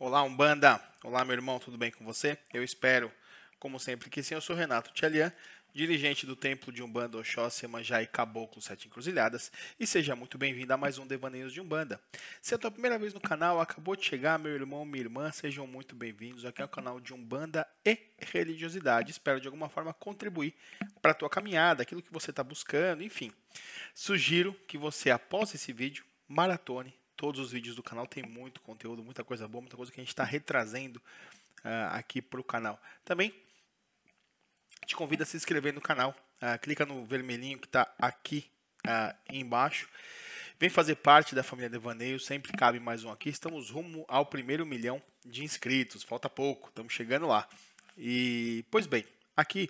Olá, Umbanda! Olá, meu irmão, tudo bem com você? Eu espero, como sempre, que sim. Eu sou Renato Tchalian, dirigente do Templo de Umbanda Oxóssi, Manjá e Caboclo Sete Encruzilhadas, e seja muito bem-vindo a mais um Devaneios de Umbanda. Se é a tua primeira vez no canal, acabou de chegar, meu irmão, minha irmã, sejam muito bem-vindos. Aqui ao canal de Umbanda e Religiosidade. Espero, de alguma forma, contribuir para a tua caminhada, aquilo que você está buscando, enfim. Sugiro que você, após esse vídeo, maratone todos os vídeos do canal, tem muito conteúdo, muita coisa boa, muita coisa que a gente está retrazendo uh, aqui para o canal. Também te convido a se inscrever no canal, uh, clica no vermelhinho que está aqui uh, embaixo. Vem fazer parte da família Devaneio, sempre cabe mais um aqui. Estamos rumo ao primeiro milhão de inscritos, falta pouco, estamos chegando lá. E, pois bem, aqui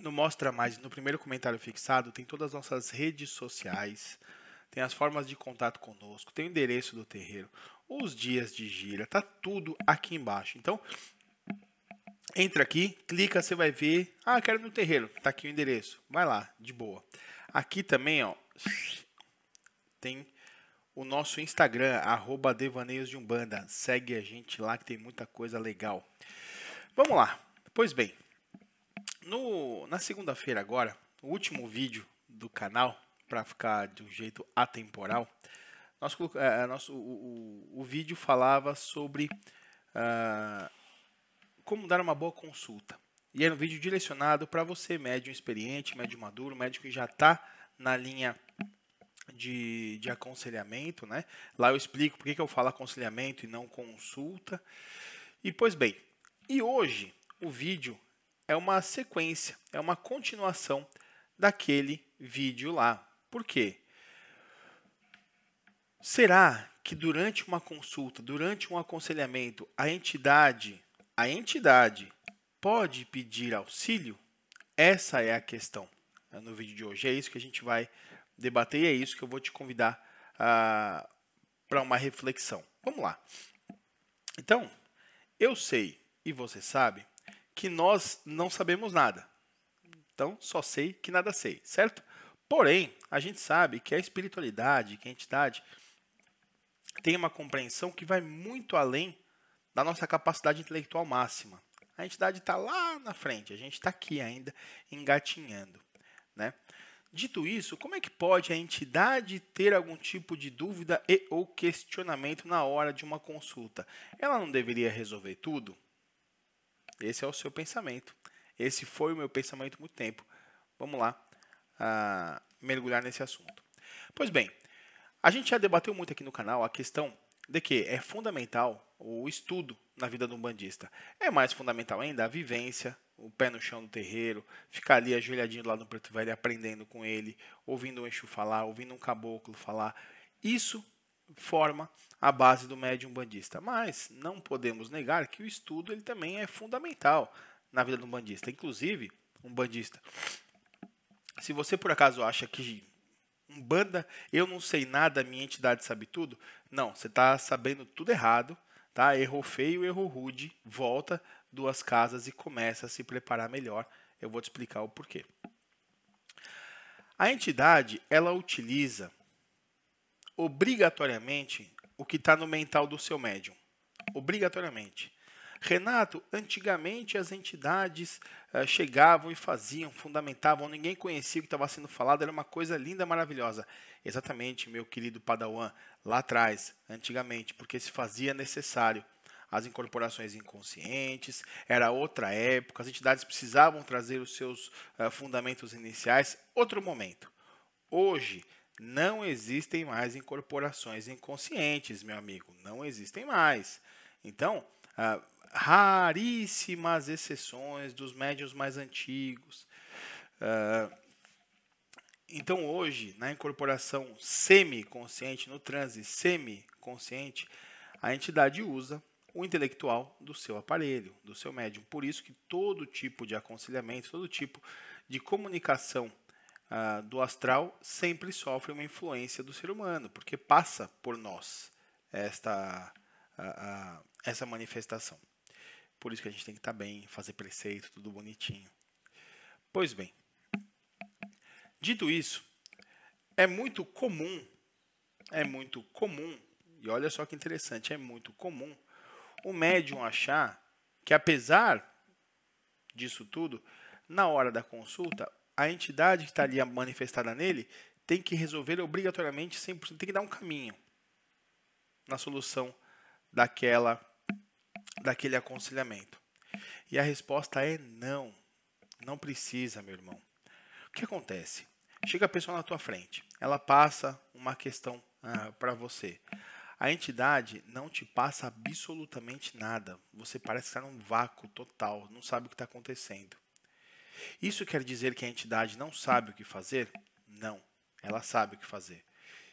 no Mostra Mais, no primeiro comentário fixado, tem todas as nossas redes sociais, tem as formas de contato conosco, tem o endereço do terreiro, os dias de gira, tá tudo aqui embaixo. Então, entra aqui, clica, você vai ver, ah, quero no terreiro, tá aqui o endereço. Vai lá, de boa. Aqui também, ó, tem o nosso Instagram, arroba Devaneios de Umbanda. Segue a gente lá que tem muita coisa legal. Vamos lá. Pois bem, no, na segunda-feira agora, o último vídeo do canal, para ficar de um jeito atemporal, nós, é, é, nosso, o, o, o, vídeo falava sobre ah, como dar uma boa consulta. E era um vídeo direcionado para você, médium experiente, médium maduro, médico que já está na linha de, de aconselhamento. Né? Lá eu explico por que eu falo aconselhamento e não consulta. E, pois bem, e hoje o vídeo é uma sequência, é uma continuação daquele vídeo lá, por quê? Será que durante uma consulta, durante um aconselhamento, a entidade, a entidade pode pedir auxílio? Essa é a questão. Né, no vídeo de hoje é isso que a gente vai debater e é isso que eu vou te convidar ah, para uma reflexão. Vamos lá. Então, eu sei e você sabe que nós não sabemos nada. Então, só sei que nada sei, certo? Porém, a gente sabe que a espiritualidade, que a entidade, tem uma compreensão que vai muito além da nossa capacidade intelectual máxima. A entidade está lá na frente, a gente está aqui ainda engatinhando. Né? Dito isso, como é que pode a entidade ter algum tipo de dúvida e ou questionamento na hora de uma consulta? Ela não deveria resolver tudo? Esse é o seu pensamento. Esse foi o meu pensamento há muito tempo. Vamos lá, mergulhar nesse assunto. Pois bem, a gente já debateu muito aqui no canal a questão de que é fundamental o estudo na vida de um bandista. É mais fundamental ainda a vivência, o pé no chão do terreiro, ficar ali ajoelhadinho lá no preto velho aprendendo com ele, ouvindo um eixo falar, ouvindo um caboclo falar. Isso forma a base do médium bandista. Mas não podemos negar que o estudo ele também é fundamental na vida de um bandista. Inclusive, um bandista se você por acaso acha que um banda eu não sei nada, minha entidade sabe tudo, não, você está sabendo tudo errado, tá? Errou feio, errou rude, volta duas casas e começa a se preparar melhor. Eu vou te explicar o porquê. A entidade, ela utiliza obrigatoriamente o que está no mental do seu médium. Obrigatoriamente. Renato, antigamente as entidades uh, chegavam e faziam, fundamentavam, ninguém conhecia o que estava sendo falado, era uma coisa linda, maravilhosa. Exatamente, meu querido Padawan, lá atrás, antigamente, porque se fazia necessário. As incorporações inconscientes, era outra época, as entidades precisavam trazer os seus uh, fundamentos iniciais, outro momento. Hoje, não existem mais incorporações inconscientes, meu amigo, não existem mais. Então, uh, raríssimas exceções dos médiums mais antigos. Uh, então, hoje, na incorporação semi-consciente, no transe semi-consciente, a entidade usa o intelectual do seu aparelho, do seu médium. Por isso que todo tipo de aconselhamento, todo tipo de comunicação uh, do astral sempre sofre uma influência do ser humano, porque passa por nós esta, uh, essa manifestação. Por isso que a gente tem que estar tá bem, fazer preceito, tudo bonitinho. Pois bem, dito isso, é muito comum, é muito comum, e olha só que interessante, é muito comum o médium achar que apesar disso tudo, na hora da consulta, a entidade que está ali manifestada nele tem que resolver obrigatoriamente 100%, tem que dar um caminho na solução daquela daquele aconselhamento? E a resposta é não. Não precisa, meu irmão. O que acontece? Chega a pessoa na tua frente, ela passa uma questão ah, para você. A entidade não te passa absolutamente nada. Você parece estar num vácuo total, não sabe o que está acontecendo. Isso quer dizer que a entidade não sabe o que fazer? Não, ela sabe o que fazer.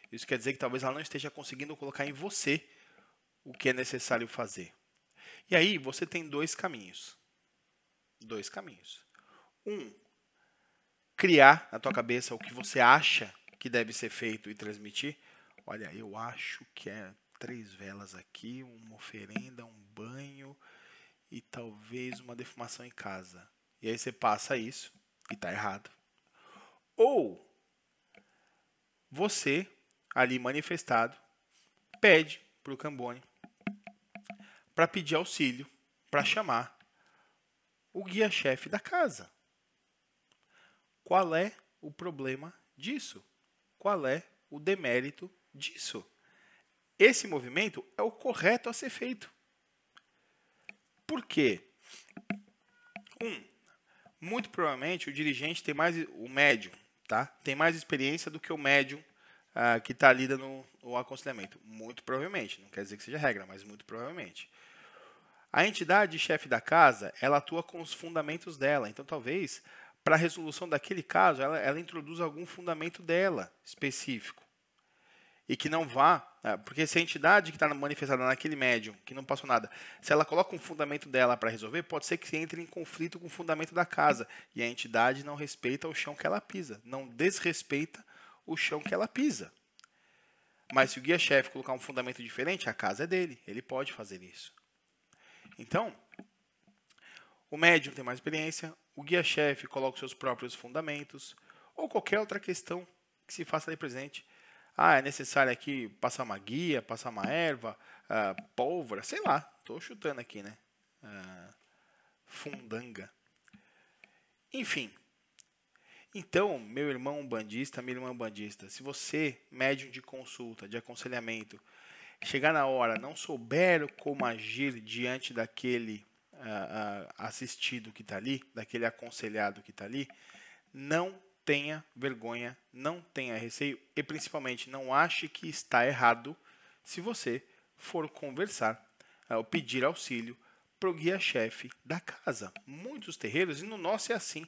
Isso quer dizer que talvez ela não esteja conseguindo colocar em você o que é necessário fazer. E aí você tem dois caminhos. Dois caminhos. Um, criar na tua cabeça o que você acha que deve ser feito e transmitir. Olha, eu acho que é três velas aqui, uma oferenda, um banho e talvez uma defumação em casa. E aí você passa isso e tá errado. Ou você, ali manifestado, pede pro Cambone para pedir auxílio, para chamar o guia-chefe da casa. Qual é o problema disso? Qual é o demérito disso? Esse movimento é o correto a ser feito. Por quê? Um, muito provavelmente o dirigente tem mais o médium, tá? Tem mais experiência do que o médium uh, que está ali dando o aconselhamento? Muito provavelmente, não quer dizer que seja regra, mas muito provavelmente. A entidade chefe da casa, ela atua com os fundamentos dela, então talvez para a resolução daquele caso, ela, ela introduz algum fundamento dela específico. E que não vá, né, porque se a entidade que está manifestada naquele médium, que não passou nada, se ela coloca um fundamento dela para resolver, pode ser que entre em conflito com o fundamento da casa. E a entidade não respeita o chão que ela pisa, não desrespeita o chão que ela pisa. Mas se o guia-chefe colocar um fundamento diferente, a casa é dele, ele pode fazer isso. Então, o médium tem mais experiência, o guia-chefe coloca os seus próprios fundamentos, ou qualquer outra questão que se faça ali presente. Ah, é necessário aqui passar uma guia, passar uma erva, ah, pólvora, sei lá, estou chutando aqui, né? Ah, fundanga. Enfim, então, meu irmão bandista, minha irmã bandista, se você, médium de consulta, de aconselhamento, chegar na hora, não souber como agir diante daquele uh, uh, assistido que está ali, daquele aconselhado que está ali, não tenha vergonha, não tenha receio e principalmente não ache que está errado se você for conversar ah, ou pedir auxílio para o guia-chefe da casa. Muitos terreiros, e no nosso é assim,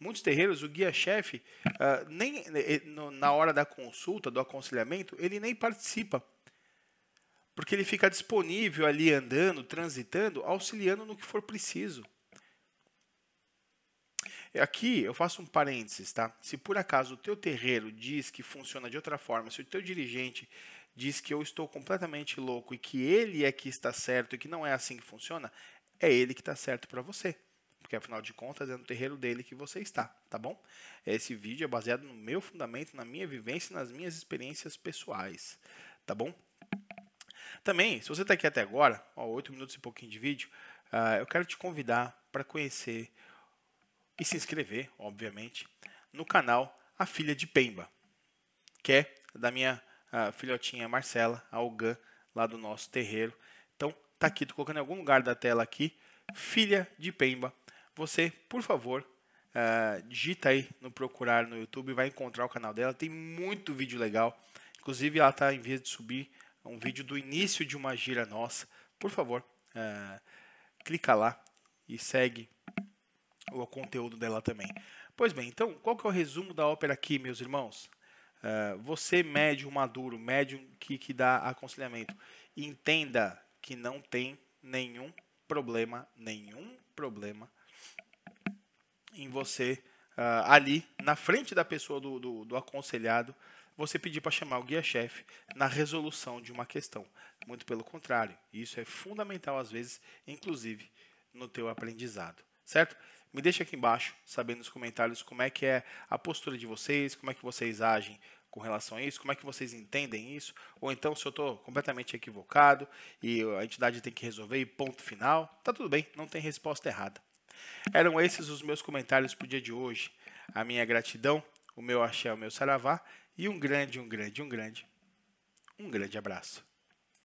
Muitos terreiros, o guia-chefe, uh, nem eh, no, na hora da consulta, do aconselhamento, ele nem participa. Porque ele fica disponível ali andando, transitando, auxiliando no que for preciso. Aqui eu faço um parênteses, tá? Se por acaso o teu terreiro diz que funciona de outra forma, se o teu dirigente diz que eu estou completamente louco e que ele é que está certo e que não é assim que funciona, é ele que está certo para você porque afinal de contas é no terreiro dele que você está, tá bom? Esse vídeo é baseado no meu fundamento, na minha vivência, nas minhas experiências pessoais, tá bom? Também, se você está aqui até agora, ó, 8 minutos e pouquinho de vídeo, uh, eu quero te convidar para conhecer e se inscrever, obviamente, no canal A Filha de Pemba, que é da minha uh, filhotinha Marcela, a Ogan, lá do nosso terreiro. Então, tá aqui, tô colocando em algum lugar da tela aqui, Filha de Pemba, você, por favor, uh, digita aí no procurar no YouTube, vai encontrar o canal dela. Tem muito vídeo legal. Inclusive, ela está em vez de subir um vídeo do início de uma gira nossa. Por favor, uh, clica lá e segue o conteúdo dela também. Pois bem, então, qual que é o resumo da ópera aqui, meus irmãos? Uh, você, médium maduro, médium que, que dá aconselhamento, entenda que não tem nenhum problema, nenhum problema em você, uh, ali, na frente da pessoa do, do, do aconselhado, você pedir para chamar o guia-chefe na resolução de uma questão. Muito pelo contrário, isso é fundamental às vezes, inclusive no teu aprendizado, certo? Me deixa aqui embaixo, sabendo nos comentários como é que é a postura de vocês, como é que vocês agem com relação a isso, como é que vocês entendem isso, ou então se eu estou completamente equivocado e a entidade tem que resolver e ponto final, tá tudo bem, não tem resposta errada. Eram esses os meus comentários para o dia de hoje. A minha gratidão, o meu axé, o meu saravá e um grande, um grande, um grande, um grande abraço.